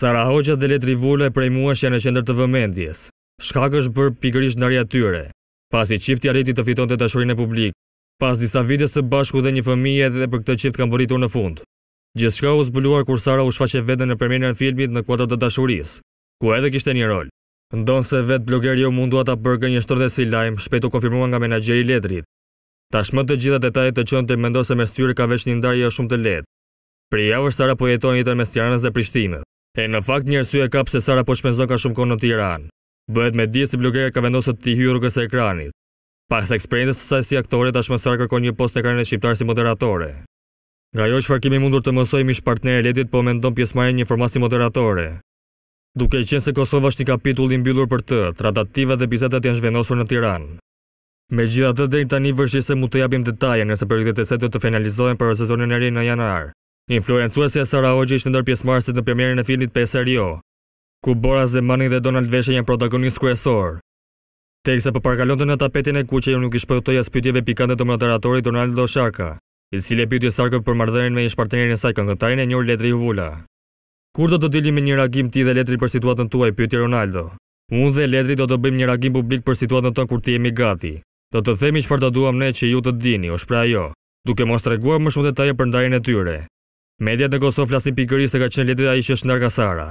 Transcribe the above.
Sara Hoxha dhe Letri Vule prej muashja në qender të vëmendjes. Shkak është bërë pikërish në rria tyre. Pas i qifti arriti të fiton të të e publik, pas disa vide së bashku dhe një fëmije dhe për këtë qift kam bëritur në fund. Gjithë shka u zbuluar kur Sara u shfaqe vetën në përmjene në filmit në kuatër të të ku edhe kishte një rol. Ndonë se vetë bloger jo mundua të përgë një shtërde si lajmë, shpetu konfirmua nga menageri letrit. Ta shmët të gjitha detajet të qënë të mendo se me styrë ka veç një ndarje jo shumë të letë. Pri Sara po jetojnë jetën me stjarënës dhe Prishtinët. E në fakt një arsye ka pse Sara po shpenzon ka shumë kohë në Tiranë. Bëhet me dije si blogera ka vendosur të i hyjë rrugës së ekranit. Pas eksperiencës së saj si aktore tashmë Sara kërkon një post në ekranin e si moderatore. Nga ajo çfarë kemi mundur të mësojmë ish partnerë Ledit po mendon pjesëmarrje në një formasi moderatore. Duke qenë se Kosova është një kapitullin bjullur mbyllur për të, tradativat dhe bizetet janë zhvendosur në Tiranë. Me gjitha të dhejnë tani vërshjese mund të japim detaje nëse prioritetet e të të finalizohen për sezonin e rinë në janar. Influencuese e Sara Hoxha ishtë ndër pjesë marësit në premierin e filmit PSRIO, ku Bora Zemani dhe Donald Veshe janë protagonist kërësor. Tek se përparkalon po të në tapetin e ku e ju nuk ishë përtoja pjytjeve pikante të moderatorit Donald Do Sharka, i cilë e pjytje Sarko për mardherin me ishë partnerin saj këngëtarin e njërë letri Huvula. Kur do të dili me një ragim ti dhe letri për situatën tuaj, pjytje Ronaldo? Unë dhe letri do të bëjmë një ragim publik për situatën tonë kur ti jemi gati. Do të themi që farë të duham ne që ju të dini, o shpra jo, duke mos të reguar më shumë detaje për ndarjen e tyre. Media në Kosovë flasin pikërisht se ka qenë lidhur ai që është nga Kasara,